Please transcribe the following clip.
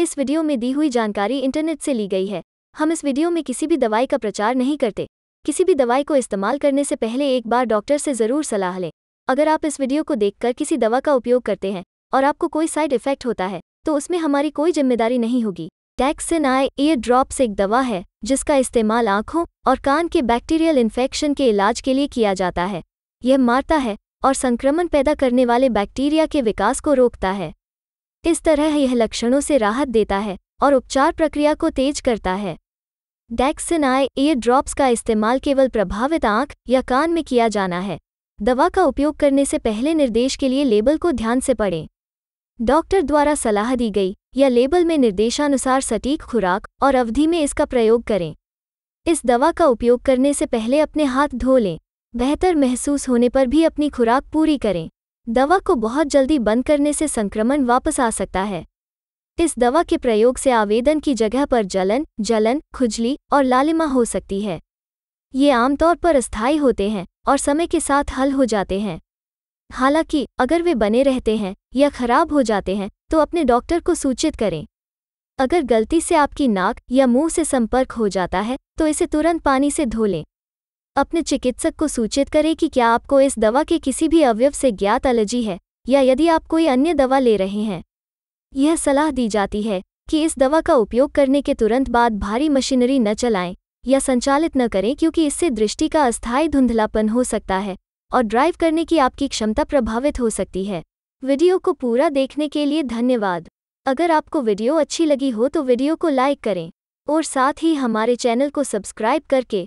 इस वीडियो में दी हुई जानकारी इंटरनेट से ली गई है हम इस वीडियो में किसी भी दवाई का प्रचार नहीं करते किसी भी दवाई को इस्तेमाल करने से पहले एक बार डॉक्टर से ज़रूर सलाह लें अगर आप इस वीडियो को देखकर किसी दवा का उपयोग करते हैं और आपको कोई साइड इफेक्ट होता है तो उसमें हमारी कोई जिम्मेदारी नहीं होगी टैक्सिन आई ईयर ड्रॉप्स एक दवा है जिसका इस्तेमाल आंखों और कान के बैक्टीरियल इन्फेक्शन के इलाज के लिए किया जाता है यह मारता है और संक्रमण पैदा करने वाले बैक्टीरिया के विकास को रोकता है इस तरह यह लक्षणों से राहत देता है और उपचार प्रक्रिया को तेज करता है डेक्सिनाए ईयर ड्रॉप्स का इस्तेमाल केवल प्रभावित आंख या कान में किया जाना है दवा का उपयोग करने से पहले निर्देश के लिए लेबल को ध्यान से पढ़ें डॉक्टर द्वारा सलाह दी गई या लेबल में निर्देशानुसार सटीक खुराक और अवधि में इसका प्रयोग करें इस दवा का उपयोग करने से पहले अपने हाथ धो लें बेहतर महसूस होने पर भी अपनी खुराक पूरी करें दवा को बहुत जल्दी बंद करने से संक्रमण वापस आ सकता है इस दवा के प्रयोग से आवेदन की जगह पर जलन जलन खुजली और लालिमा हो सकती है ये आमतौर पर स्थायी होते हैं और समय के साथ हल हो जाते हैं हालांकि अगर वे बने रहते हैं या खराब हो जाते हैं तो अपने डॉक्टर को सूचित करें अगर गलती से आपकी नाक या मुंह से संपर्क हो जाता है तो इसे तुरंत पानी से धो लें अपने चिकित्सक को सूचित करें कि क्या आपको इस दवा के किसी भी अवयव से ज्ञात एलर्जी है या यदि आप कोई अन्य दवा ले रहे हैं यह सलाह दी जाती है कि इस दवा का उपयोग करने के तुरंत बाद भारी मशीनरी न चलाएं या संचालित न करें क्योंकि इससे दृष्टि का अस्थायी धुंधलापन हो सकता है और ड्राइव करने की आपकी क्षमता प्रभावित हो सकती है वीडियो को पूरा देखने के लिए धन्यवाद अगर आपको वीडियो अच्छी लगी हो तो वीडियो को लाइक करें और साथ ही हमारे चैनल को सब्सक्राइब करके